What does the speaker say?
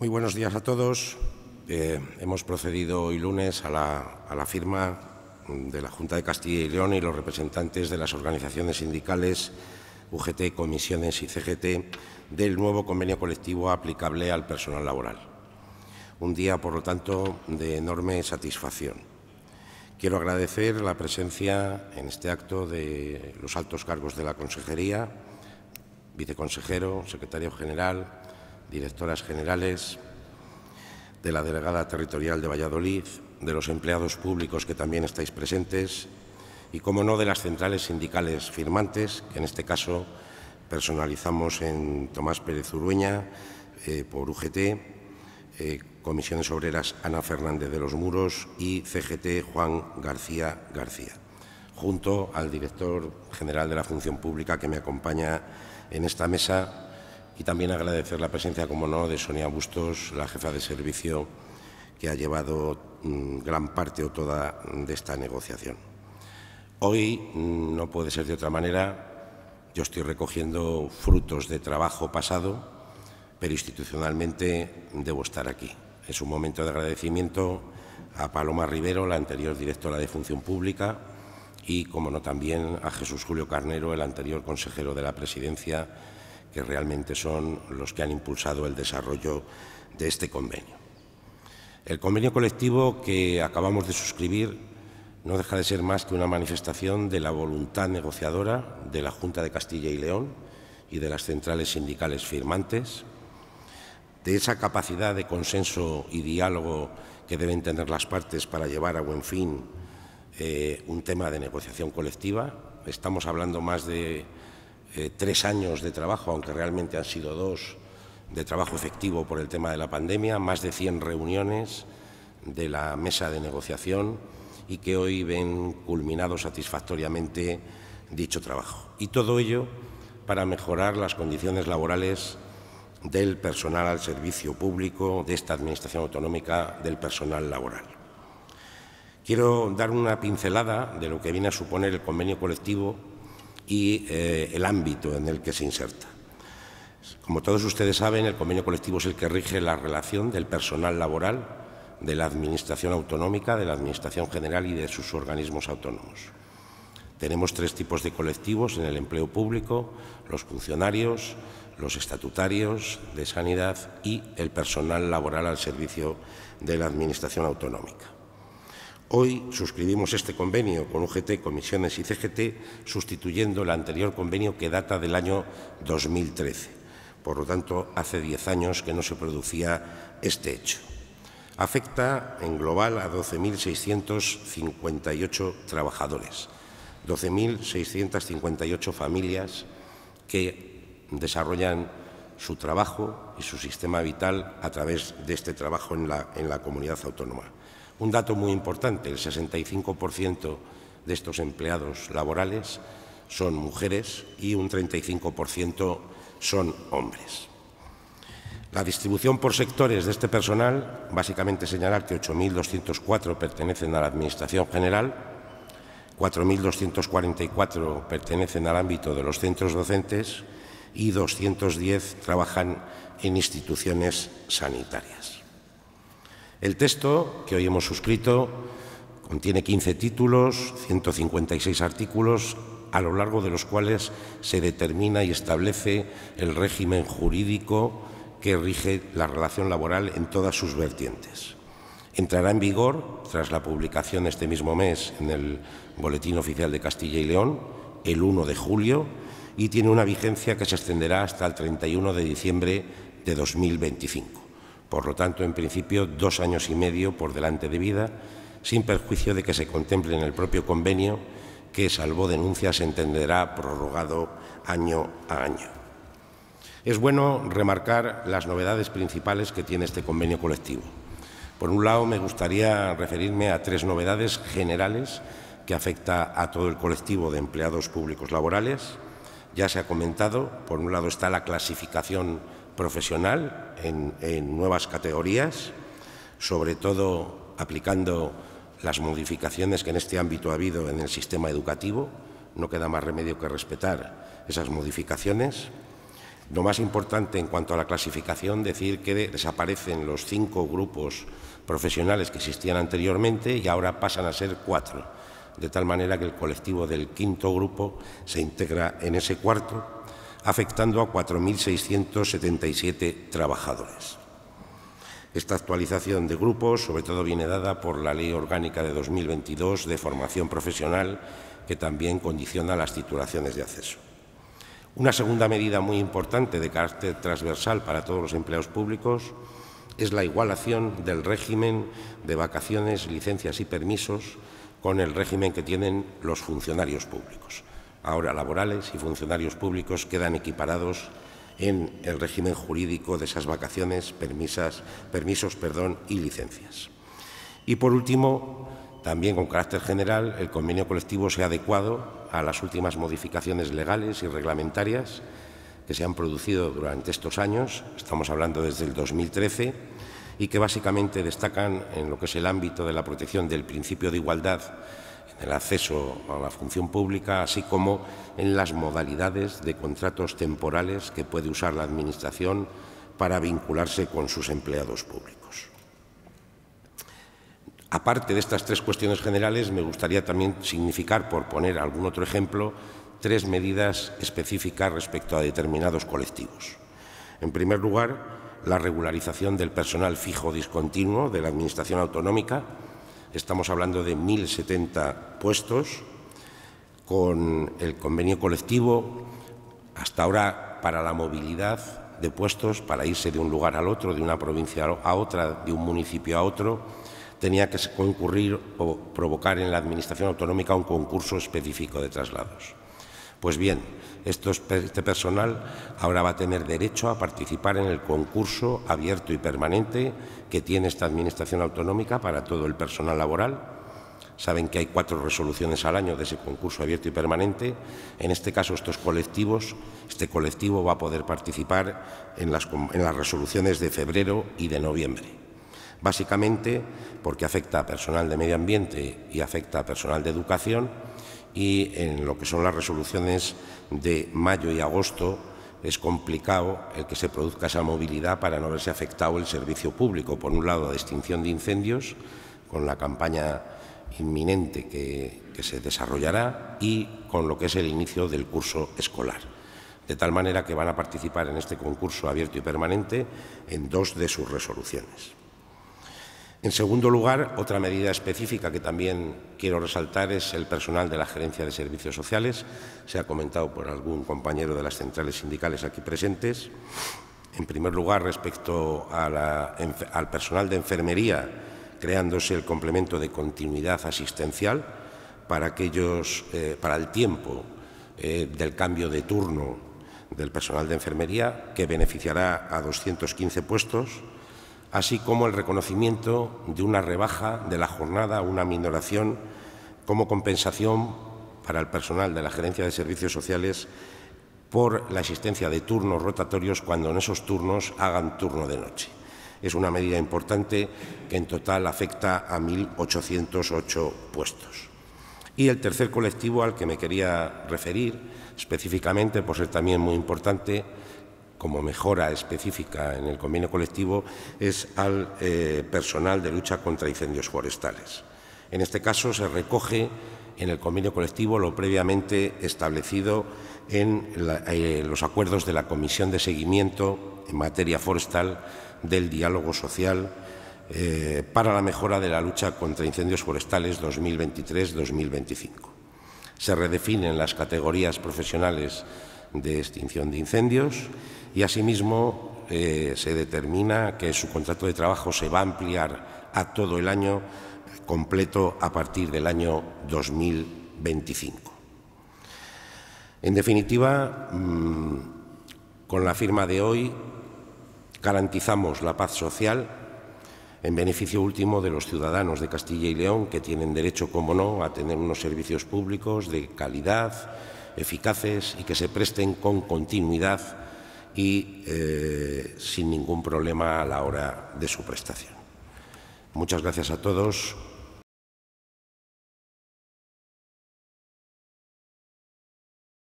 Muy buenos días a todos. Eh, hemos procedido hoy lunes a la, a la firma de la Junta de Castilla y León y los representantes de las organizaciones sindicales, UGT, comisiones y CGT del nuevo convenio colectivo aplicable al personal laboral. Un día, por lo tanto, de enorme satisfacción. Quiero agradecer la presencia en este acto de los altos cargos de la Consejería, viceconsejero, secretario general, directoras generales, de la delegada territorial de Valladolid, de los empleados públicos que también estáis presentes y, como no, de las centrales sindicales firmantes, que en este caso personalizamos en Tomás Pérez Urueña eh, por UGT, eh, Comisiones Obreras Ana Fernández de los Muros y CGT Juan García García, junto al director general de la Función Pública que me acompaña en esta mesa y también agradecer la presencia, como no, de Sonia Bustos, la jefa de servicio que ha llevado mm, gran parte o toda de esta negociación. Hoy mm, no puede ser de otra manera, yo estoy recogiendo frutos de trabajo pasado, pero institucionalmente debo estar aquí. Es un momento de agradecimiento a Paloma Rivero, la anterior directora de Función Pública, y, como no, también a Jesús Julio Carnero, el anterior consejero de la Presidencia, realmente son los que han impulsado el desarrollo de este convenio. El convenio colectivo que acabamos de suscribir no deja de ser más que una manifestación de la voluntad negociadora de la Junta de Castilla y León y de las centrales sindicales firmantes, de esa capacidad de consenso y diálogo que deben tener las partes para llevar a buen fin eh, un tema de negociación colectiva. Estamos hablando más de eh, tres años de trabajo, aunque realmente han sido dos, de trabajo efectivo por el tema de la pandemia, más de 100 reuniones de la mesa de negociación y que hoy ven culminado satisfactoriamente dicho trabajo. Y todo ello para mejorar las condiciones laborales del personal al servicio público, de esta Administración Autonómica, del personal laboral. Quiero dar una pincelada de lo que viene a suponer el convenio colectivo y eh, el ámbito en el que se inserta. Como todos ustedes saben, el convenio colectivo es el que rige la relación del personal laboral, de la Administración autonómica, de la Administración general y de sus organismos autónomos. Tenemos tres tipos de colectivos en el empleo público, los funcionarios, los estatutarios de sanidad y el personal laboral al servicio de la Administración autonómica. Hoy suscribimos este convenio con UGT, Comisiones y CGT, sustituyendo el anterior convenio que data del año 2013. Por lo tanto, hace diez años que no se producía este hecho. Afecta en global a 12.658 trabajadores, 12.658 familias que desarrollan su trabajo y su sistema vital a través de este trabajo en la, en la comunidad autónoma. Un dato muy importante, el 65% de estos empleados laborales son mujeres y un 35% son hombres. La distribución por sectores de este personal, básicamente señalar que 8.204 pertenecen a la Administración General, 4.244 pertenecen al ámbito de los centros docentes y 210 trabajan en instituciones sanitarias. El texto que hoy hemos suscrito contiene 15 títulos, 156 artículos, a lo largo de los cuales se determina y establece el régimen jurídico que rige la relación laboral en todas sus vertientes. Entrará en vigor, tras la publicación este mismo mes en el Boletín Oficial de Castilla y León, el 1 de julio, y tiene una vigencia que se extenderá hasta el 31 de diciembre de 2025. Por lo tanto, en principio, dos años y medio por delante de vida, sin perjuicio de que se contemple en el propio convenio que, salvo denuncias, se entenderá prorrogado año a año. Es bueno remarcar las novedades principales que tiene este convenio colectivo. Por un lado, me gustaría referirme a tres novedades generales que afecta a todo el colectivo de empleados públicos laborales. Ya se ha comentado, por un lado está la clasificación profesional en, nuevas categorías, sobre todo aplicando las modificaciones que en este ámbito ha habido en el sistema educativo. No queda más remedio que respetar esas modificaciones. Lo más importante en cuanto a la clasificación, decir que desaparecen los cinco grupos profesionales que existían anteriormente y ahora pasan a ser cuatro, de tal manera que el colectivo del quinto grupo se integra en ese cuarto afectando a 4.677 trabajadores. Esta actualización de grupos, sobre todo, viene dada por la Ley Orgánica de 2022 de Formación Profesional, que también condiciona las titulaciones de acceso. Una segunda medida muy importante de carácter transversal para todos los empleados públicos es la igualación del régimen de vacaciones, licencias y permisos con el régimen que tienen los funcionarios públicos ahora laborales y funcionarios públicos quedan equiparados en el régimen jurídico de esas vacaciones, permisos perdón, y licencias. Y por último, también con carácter general, el convenio colectivo se ha adecuado a las últimas modificaciones legales y reglamentarias que se han producido durante estos años, estamos hablando desde el 2013, y que básicamente destacan en lo que es el ámbito de la protección del principio de igualdad en el acceso a la función pública, así como en las modalidades de contratos temporales que puede usar la Administración para vincularse con sus empleados públicos. Aparte de estas tres cuestiones generales, me gustaría también significar, por poner algún otro ejemplo, tres medidas específicas respecto a determinados colectivos. En primer lugar, la regularización del personal fijo discontinuo de la Administración autonómica, Estamos hablando de 1.070 puestos con el convenio colectivo, hasta ahora para la movilidad de puestos, para irse de un lugar al otro, de una provincia a otra, de un municipio a otro, tenía que concurrir o provocar en la Administración Autonómica un concurso específico de traslados. Pues bien, este personal ahora va a tener derecho a participar en el concurso abierto y permanente que tiene esta Administración autonómica para todo el personal laboral. Saben que hay cuatro resoluciones al año de ese concurso abierto y permanente. En este caso, estos colectivos, este colectivo va a poder participar en las resoluciones de febrero y de noviembre básicamente porque afecta a personal de medio ambiente y afecta a personal de educación y en lo que son las resoluciones de mayo y agosto es complicado el que se produzca esa movilidad para no verse afectado el servicio público. Por un lado, la extinción de incendios, con la campaña inminente que se desarrollará y con lo que es el inicio del curso escolar. De tal manera que van a participar en este concurso abierto y permanente en dos de sus resoluciones. En segundo lugar, otra medida específica que también quiero resaltar es el personal de la Gerencia de Servicios Sociales. Se ha comentado por algún compañero de las centrales sindicales aquí presentes. En primer lugar, respecto al personal de enfermería, creándose el complemento de continuidad asistencial para, aquellos, eh, para el tiempo eh, del cambio de turno del personal de enfermería, que beneficiará a 215 puestos así como el reconocimiento de una rebaja de la jornada, una minoración como compensación para el personal de la Gerencia de Servicios Sociales por la existencia de turnos rotatorios cuando en esos turnos hagan turno de noche. Es una medida importante que en total afecta a 1.808 puestos. Y el tercer colectivo al que me quería referir específicamente, por ser también muy importante, como mejora específica en el convenio colectivo es al eh, personal de lucha contra incendios forestales. En este caso se recoge en el convenio colectivo lo previamente establecido en eh, los acuerdos de la Comisión de Seguimiento en materia forestal del diálogo social eh, para la mejora de la lucha contra incendios forestales 2023-2025. Se redefinen las categorías profesionales de extinción de incendios y asimismo eh, se determina que su contrato de trabajo se va a ampliar a todo el año completo a partir del año 2025. En definitiva, mm, con la firma de hoy garantizamos la paz social en beneficio último de los ciudadanos de Castilla y León que tienen derecho, como no, a tener unos servicios públicos de calidad, eficaces y que se presten con continuidad y eh, sin ningún problema a la hora de su prestación. Muchas gracias a todos.